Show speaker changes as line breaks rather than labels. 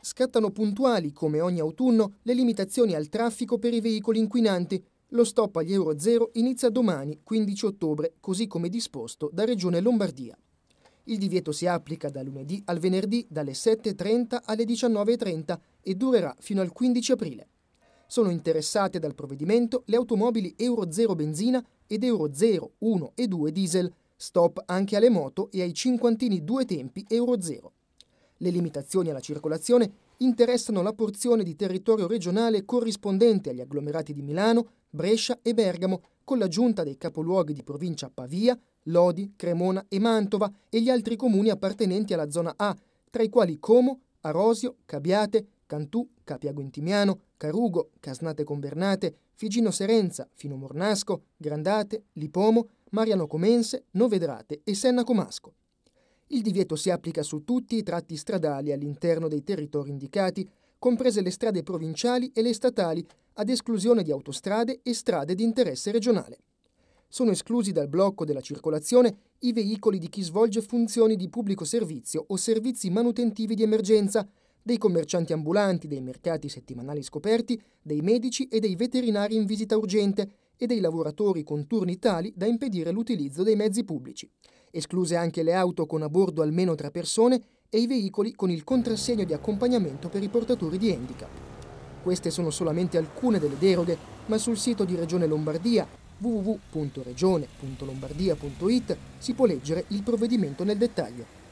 Scattano puntuali, come ogni autunno, le limitazioni al traffico per i veicoli inquinanti. Lo stop agli Euro Zero inizia domani, 15 ottobre, così come disposto da Regione Lombardia. Il divieto si applica da lunedì al venerdì dalle 7.30 alle 19.30 e durerà fino al 15 aprile. Sono interessate dal provvedimento le automobili Euro 0 benzina ed Euro 0, 1 e 2 diesel, stop anche alle moto e ai cinquantini due tempi Euro 0. Le limitazioni alla circolazione interessano la porzione di territorio regionale corrispondente agli agglomerati di Milano, Brescia e Bergamo, con l'aggiunta dei capoluoghi di provincia Pavia, Lodi, Cremona e Mantova e gli altri comuni appartenenti alla zona A, tra i quali Como, Arosio, Cabiate, Cantù, Capiago Intimiano, Carugo, Casnate Convernate, Figino Serenza, Fino Mornasco, Grandate, Lipomo, Mariano Comense, Novedrate e Senna Comasco. Il divieto si applica su tutti i tratti stradali all'interno dei territori indicati, comprese le strade provinciali e le statali, ad esclusione di autostrade e strade di interesse regionale. Sono esclusi dal blocco della circolazione i veicoli di chi svolge funzioni di pubblico servizio o servizi manutentivi di emergenza, dei commercianti ambulanti, dei mercati settimanali scoperti, dei medici e dei veterinari in visita urgente e dei lavoratori con turni tali da impedire l'utilizzo dei mezzi pubblici escluse anche le auto con a bordo almeno tre persone e i veicoli con il contrassegno di accompagnamento per i portatori di handicap. Queste sono solamente alcune delle deroghe, ma sul sito di Regione Lombardia www.regione.lombardia.it si può leggere il provvedimento nel dettaglio.